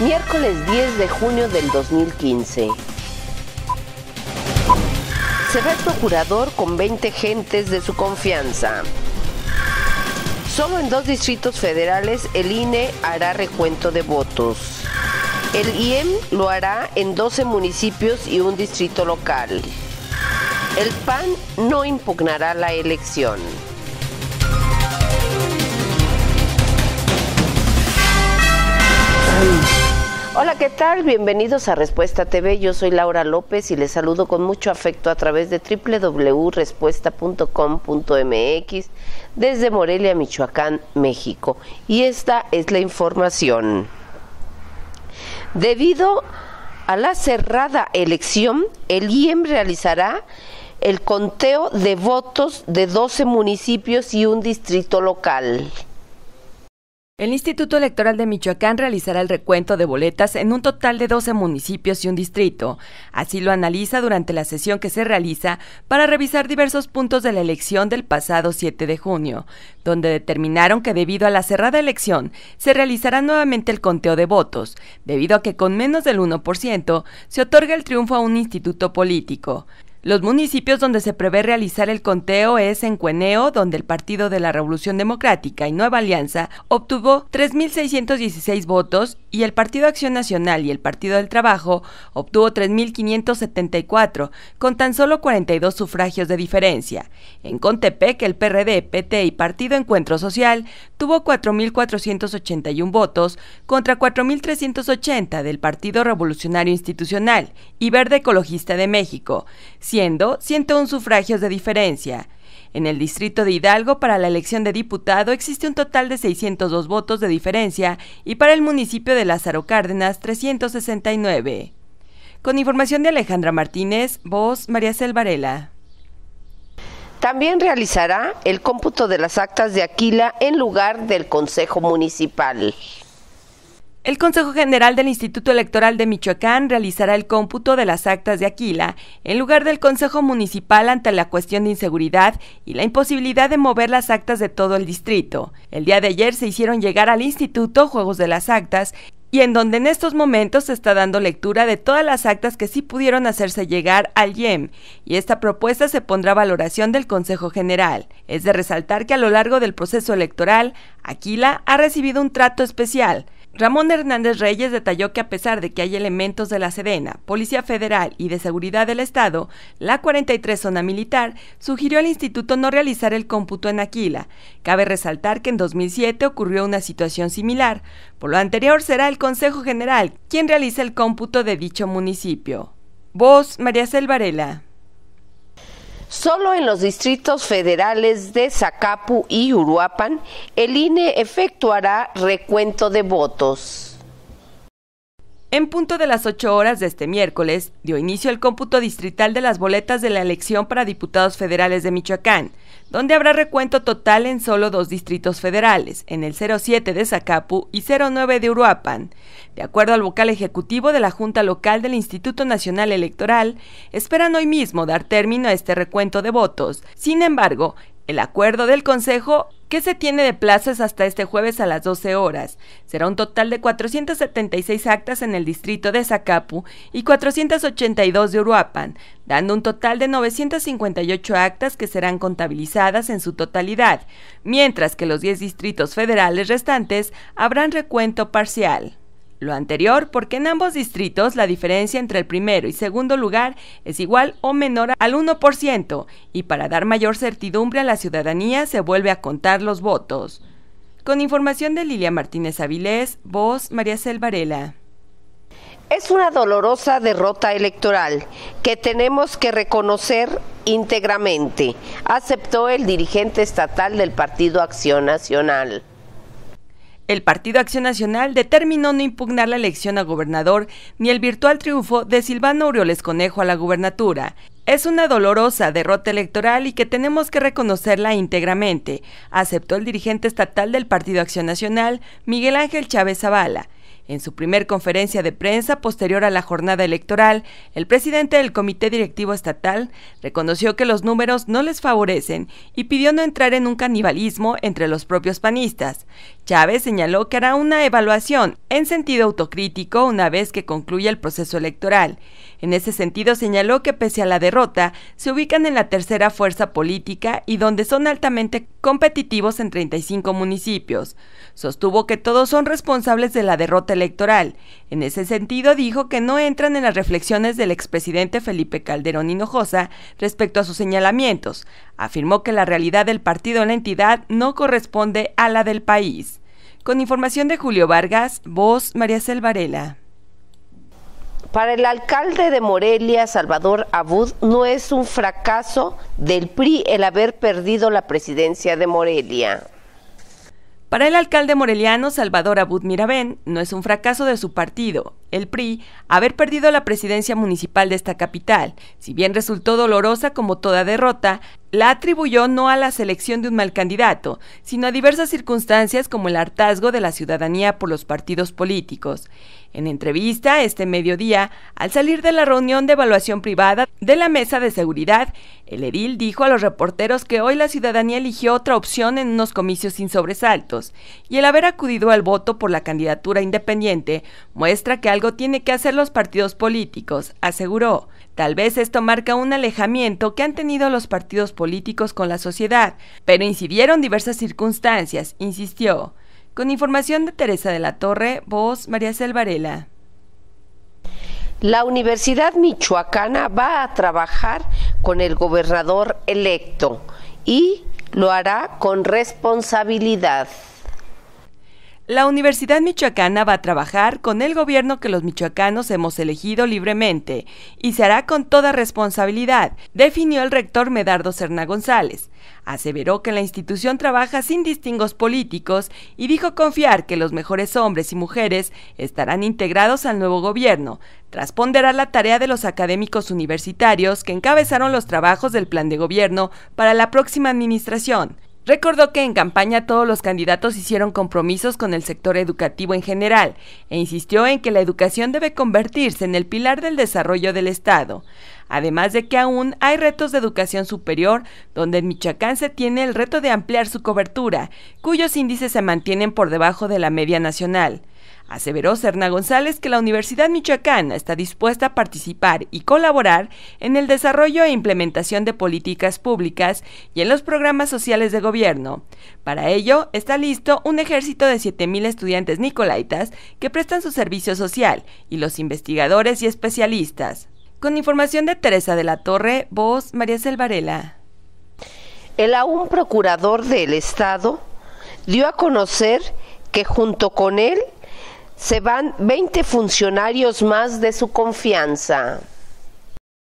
miércoles 10 de junio del 2015. Será el procurador con 20 gentes de su confianza. Solo en dos distritos federales el INE hará recuento de votos. El IEM lo hará en 12 municipios y un distrito local. El PAN no impugnará la elección. Hola, ¿qué tal? Bienvenidos a Respuesta TV. Yo soy Laura López y les saludo con mucho afecto a través de www.respuesta.com.mx desde Morelia, Michoacán, México. Y esta es la información. Debido a la cerrada elección, el IEM realizará el conteo de votos de 12 municipios y un distrito local. El Instituto Electoral de Michoacán realizará el recuento de boletas en un total de 12 municipios y un distrito. Así lo analiza durante la sesión que se realiza para revisar diversos puntos de la elección del pasado 7 de junio, donde determinaron que debido a la cerrada elección se realizará nuevamente el conteo de votos, debido a que con menos del 1% se otorga el triunfo a un instituto político. Los municipios donde se prevé realizar el conteo es en Cueneo, donde el Partido de la Revolución Democrática y Nueva Alianza obtuvo 3.616 votos y el Partido Acción Nacional y el Partido del Trabajo obtuvo 3.574, con tan solo 42 sufragios de diferencia. En Contepec, el PRD, PT y Partido Encuentro Social tuvo 4.481 votos contra 4.380 del Partido Revolucionario Institucional y Verde Ecologista de México siendo 101 sufragios de diferencia. En el distrito de Hidalgo para la elección de diputado existe un total de 602 votos de diferencia y para el municipio de Lázaro Cárdenas 369. Con información de Alejandra Martínez, voz María Selvarela. También realizará el cómputo de las actas de Aquila en lugar del Consejo Municipal. El Consejo General del Instituto Electoral de Michoacán realizará el cómputo de las actas de Aquila en lugar del Consejo Municipal ante la cuestión de inseguridad y la imposibilidad de mover las actas de todo el distrito. El día de ayer se hicieron llegar al instituto juegos de las actas y en donde en estos momentos se está dando lectura de todas las actas que sí pudieron hacerse llegar al IEM, y esta propuesta se pondrá a valoración del Consejo General. Es de resaltar que a lo largo del proceso electoral, Aquila ha recibido un trato especial, Ramón Hernández Reyes detalló que a pesar de que hay elementos de la Sedena, Policía Federal y de Seguridad del Estado, la 43 Zona Militar sugirió al instituto no realizar el cómputo en Aquila. Cabe resaltar que en 2007 ocurrió una situación similar. Por lo anterior será el Consejo General quien realice el cómputo de dicho municipio. Vos, María Selvarela. Solo en los distritos federales de Zacapu y Uruapan, el INE efectuará recuento de votos. En punto de las 8 horas de este miércoles, dio inicio el cómputo distrital de las boletas de la elección para diputados federales de Michoacán donde habrá recuento total en solo dos distritos federales, en el 07 de Zacapu y 09 de Uruapan. De acuerdo al vocal ejecutivo de la Junta Local del Instituto Nacional Electoral, esperan hoy mismo dar término a este recuento de votos. Sin embargo, el acuerdo del Consejo que se tiene de plazas hasta este jueves a las 12 horas. Será un total de 476 actas en el distrito de Zacapu y 482 de Uruapan, dando un total de 958 actas que serán contabilizadas en su totalidad, mientras que los 10 distritos federales restantes habrán recuento parcial. Lo anterior porque en ambos distritos la diferencia entre el primero y segundo lugar es igual o menor al 1% y para dar mayor certidumbre a la ciudadanía se vuelve a contar los votos. Con información de Lilia Martínez Avilés, voz María Selvarela. Es una dolorosa derrota electoral que tenemos que reconocer íntegramente, aceptó el dirigente estatal del Partido Acción Nacional. El Partido Acción Nacional determinó no impugnar la elección a gobernador ni el virtual triunfo de Silvano Urioles Conejo a la gubernatura. Es una dolorosa derrota electoral y que tenemos que reconocerla íntegramente, aceptó el dirigente estatal del Partido Acción Nacional, Miguel Ángel Chávez Zavala. En su primer conferencia de prensa posterior a la jornada electoral, el presidente del Comité Directivo Estatal reconoció que los números no les favorecen y pidió no entrar en un canibalismo entre los propios panistas. Chávez señaló que hará una evaluación en sentido autocrítico una vez que concluya el proceso electoral. En ese sentido señaló que pese a la derrota, se ubican en la tercera fuerza política y donde son altamente competitivos en 35 municipios. Sostuvo que todos son responsables de la derrota electoral. En ese sentido dijo que no entran en las reflexiones del expresidente Felipe Calderón Hinojosa respecto a sus señalamientos. Afirmó que la realidad del partido en la entidad no corresponde a la del país. Con información de Julio Vargas, voz María Selvarela. Para el alcalde de Morelia, Salvador Abud, no es un fracaso del PRI el haber perdido la presidencia de Morelia. Para el alcalde moreliano Salvador Abud Mirabén, no es un fracaso de su partido, el PRI, haber perdido la presidencia municipal de esta capital. Si bien resultó dolorosa como toda derrota, la atribuyó no a la selección de un mal candidato, sino a diversas circunstancias como el hartazgo de la ciudadanía por los partidos políticos. En entrevista este mediodía, al salir de la reunión de evaluación privada de la Mesa de Seguridad, el edil dijo a los reporteros que hoy la ciudadanía eligió otra opción en unos comicios sin sobresaltos, y el haber acudido al voto por la candidatura independiente muestra que algo tiene que hacer los partidos políticos, aseguró. Tal vez esto marca un alejamiento que han tenido los partidos políticos con la sociedad, pero incidieron diversas circunstancias, insistió. Con información de Teresa de la Torre, voz María Selvarela. La Universidad Michoacana va a trabajar con el gobernador electo y lo hará con responsabilidad. La Universidad Michoacana va a trabajar con el gobierno que los michoacanos hemos elegido libremente y se hará con toda responsabilidad, definió el rector Medardo Serna González. Aseveró que la institución trabaja sin distingos políticos y dijo confiar que los mejores hombres y mujeres estarán integrados al nuevo gobierno, tras ponderar la tarea de los académicos universitarios que encabezaron los trabajos del plan de gobierno para la próxima administración. Recordó que en campaña todos los candidatos hicieron compromisos con el sector educativo en general e insistió en que la educación debe convertirse en el pilar del desarrollo del Estado. Además de que aún hay retos de educación superior, donde en Michoacán se tiene el reto de ampliar su cobertura, cuyos índices se mantienen por debajo de la media nacional. Aseveró Serna González que la Universidad Michoacana está dispuesta a participar y colaborar en el desarrollo e implementación de políticas públicas y en los programas sociales de gobierno. Para ello, está listo un ejército de 7.000 estudiantes nicolaitas que prestan su servicio social y los investigadores y especialistas. Con información de Teresa de la Torre, voz María Selvarela. El aún procurador del Estado dio a conocer que junto con él se van 20 funcionarios más de su confianza.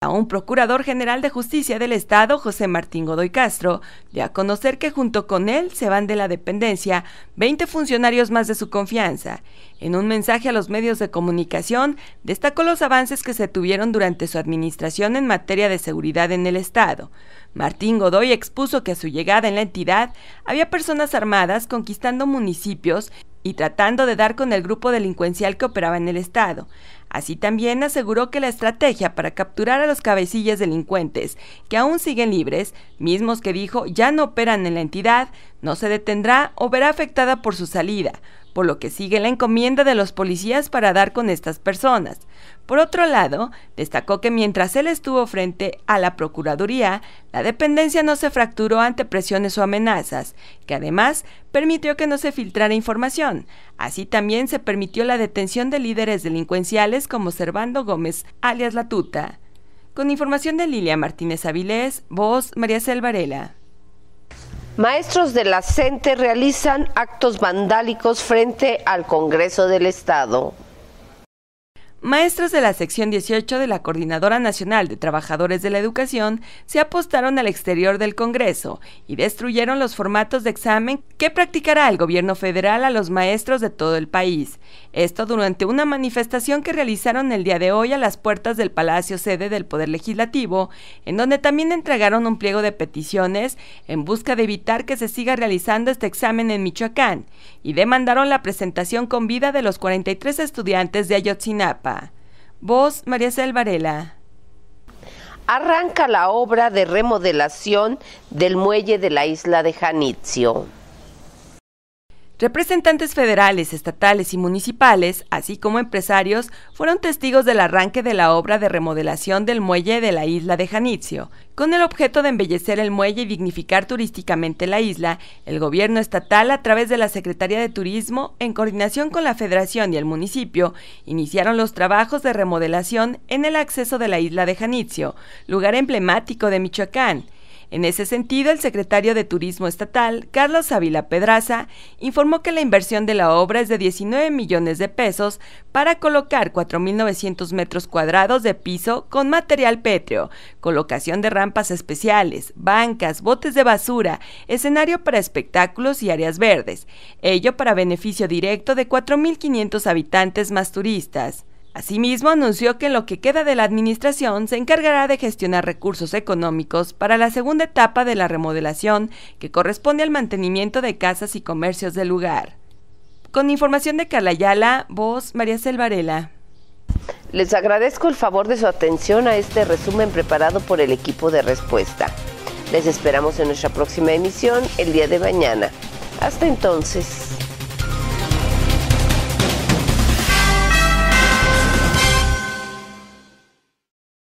A Un procurador general de justicia del Estado, José Martín Godoy Castro, dio a conocer que junto con él se van de la dependencia 20 funcionarios más de su confianza. En un mensaje a los medios de comunicación, destacó los avances que se tuvieron durante su administración en materia de seguridad en el Estado. Martín Godoy expuso que a su llegada en la entidad había personas armadas conquistando municipios y tratando de dar con el grupo delincuencial que operaba en el Estado. Así también aseguró que la estrategia para capturar a los cabecillas delincuentes, que aún siguen libres, mismos que dijo ya no operan en la entidad, no se detendrá o verá afectada por su salida, por lo que sigue la encomienda de los policías para dar con estas personas. Por otro lado, destacó que mientras él estuvo frente a la Procuraduría, la dependencia no se fracturó ante presiones o amenazas, que además permitió que no se filtrara información. Así también se permitió la detención de líderes delincuenciales como Servando Gómez, alias La Tuta. Con información de Lilia Martínez Avilés, voz María Selvarela. Maestros de la CENTE realizan actos vandálicos frente al Congreso del Estado maestros de la sección 18 de la Coordinadora Nacional de Trabajadores de la Educación se apostaron al exterior del Congreso y destruyeron los formatos de examen que practicará el gobierno federal a los maestros de todo el país. Esto durante una manifestación que realizaron el día de hoy a las puertas del Palacio Sede del Poder Legislativo, en donde también entregaron un pliego de peticiones en busca de evitar que se siga realizando este examen en Michoacán y demandaron la presentación con vida de los 43 estudiantes de Ayotzinapa. Voz María Cel Arranca la obra de remodelación del muelle de la isla de Janitzio. Representantes federales, estatales y municipales, así como empresarios, fueron testigos del arranque de la obra de remodelación del muelle de la isla de Janitzio. Con el objeto de embellecer el muelle y dignificar turísticamente la isla, el gobierno estatal, a través de la Secretaría de Turismo, en coordinación con la Federación y el municipio, iniciaron los trabajos de remodelación en el acceso de la isla de Janitzio, lugar emblemático de Michoacán. En ese sentido, el secretario de Turismo Estatal, Carlos Ávila Pedraza, informó que la inversión de la obra es de 19 millones de pesos para colocar 4.900 metros cuadrados de piso con material pétreo, colocación de rampas especiales, bancas, botes de basura, escenario para espectáculos y áreas verdes, ello para beneficio directo de 4.500 habitantes más turistas. Asimismo, anunció que lo que queda de la administración se encargará de gestionar recursos económicos para la segunda etapa de la remodelación que corresponde al mantenimiento de casas y comercios del lugar. Con información de Calayala, voz María Selvarela. Les agradezco el favor de su atención a este resumen preparado por el equipo de respuesta. Les esperamos en nuestra próxima emisión el día de mañana. Hasta entonces.